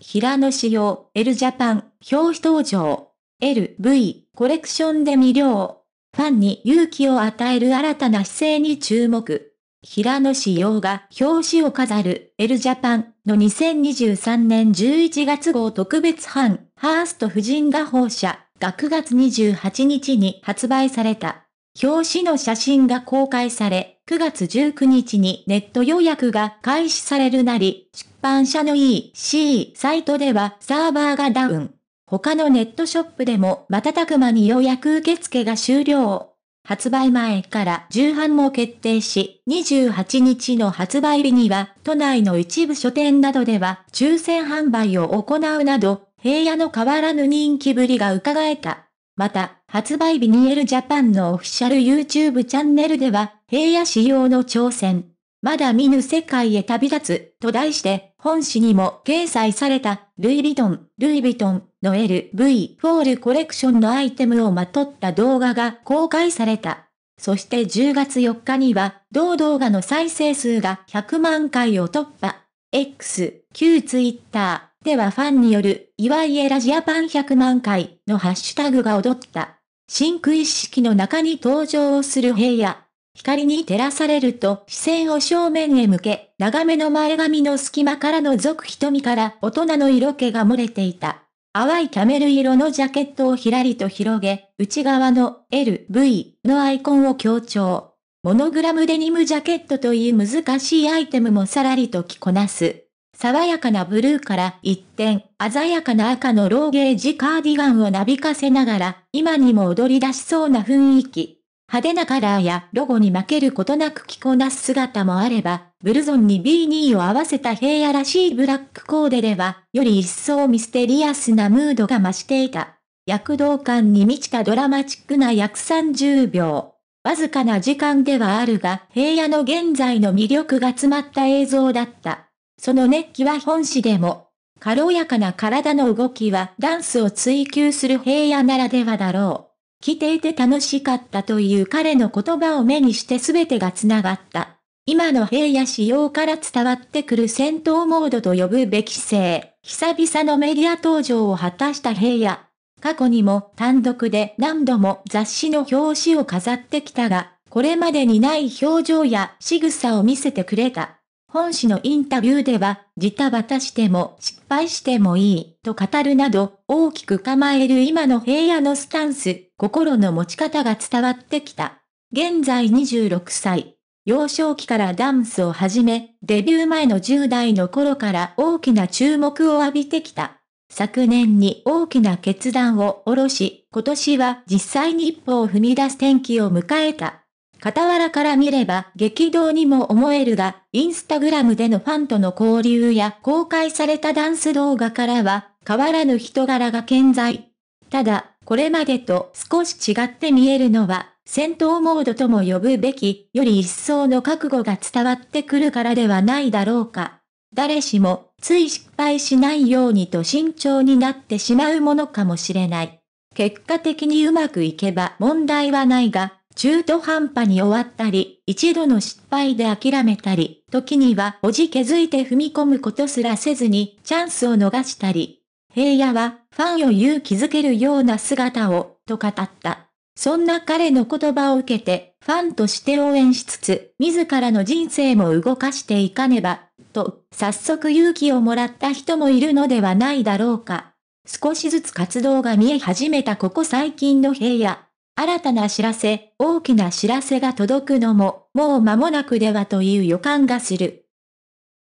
平野仕様、ルジャパン、表紙登場。LV、コレクションで魅了。ファンに勇気を与える新たな姿勢に注目。平野仕様が表紙を飾るエルジャパンの2023年11月号特別版、ハースト夫人が放射が9月28日に発売された。表紙の写真が公開され、9月19日にネット予約が開始されるなり、般社の EC サイトではサーバーがダウン。他のネットショップでも瞬く間に予約受付が終了。発売前から重版も決定し、28日の発売日には、都内の一部書店などでは抽選販売を行うなど、平野の変わらぬ人気ぶりが伺えた。また、発売日に L ジャパンのオフィシャル YouTube チャンネルでは、平野仕様の挑戦、まだ見ぬ世界へ旅立つ、と題して、本誌にも掲載された、ルイ・ヴィトン、ルイ・ヴィトンの LV フォールコレクションのアイテムをまとった動画が公開された。そして10月4日には、同動画の再生数が100万回を突破。X、旧ツイッターではファンによる、いわゆるジアパン100万回のハッシュタグが踊った。真空一式の中に登場する部屋。光に照らされると視線を正面へ向け、長めの前髪の隙間から覗く瞳から大人の色気が漏れていた。淡いキャメル色のジャケットをひらりと広げ、内側の LV のアイコンを強調。モノグラムデニムジャケットという難しいアイテムもさらりと着こなす。爽やかなブルーから一転、鮮やかな赤のローゲージカーディガンをなびかせながら、今にも踊り出しそうな雰囲気。派手なカラーやロゴに負けることなく着こなす姿もあれば、ブルゾンに B2 を合わせた平野らしいブラックコーデでは、より一層ミステリアスなムードが増していた。躍動感に満ちたドラマチックな約30秒。わずかな時間ではあるが、平野の現在の魅力が詰まった映像だった。その熱気は本誌でも、軽やかな体の動きはダンスを追求する平野ならではだろう。来ていて楽しかったという彼の言葉を目にして全てが繋がった。今の平野仕様から伝わってくる戦闘モードと呼ぶべき性、久々のメディア登場を果たした平野。過去にも単独で何度も雑誌の表紙を飾ってきたが、これまでにない表情や仕草を見せてくれた。本誌のインタビューでは、ジタバタしても失敗してもいい、と語るなど、大きく構える今の平野のスタンス、心の持ち方が伝わってきた。現在26歳。幼少期からダンスを始め、デビュー前の10代の頃から大きな注目を浴びてきた。昨年に大きな決断を下ろし、今年は実際に一歩を踏み出す転機を迎えた。傍らから見れば激動にも思えるが、インスタグラムでのファンとの交流や公開されたダンス動画からは、変わらぬ人柄が健在。ただ、これまでと少し違って見えるのは、戦闘モードとも呼ぶべき、より一層の覚悟が伝わってくるからではないだろうか。誰しも、つい失敗しないようにと慎重になってしまうものかもしれない。結果的にうまくいけば問題はないが、中途半端に終わったり、一度の失敗で諦めたり、時にはおじけづいて踏み込むことすらせずにチャンスを逃したり、平野はファンを勇気づけるような姿を、と語った。そんな彼の言葉を受けて、ファンとして応援しつつ、自らの人生も動かしていかねば、と、早速勇気をもらった人もいるのではないだろうか。少しずつ活動が見え始めたここ最近の平野。新たな知らせ、大きな知らせが届くのも、もう間もなくではという予感がする。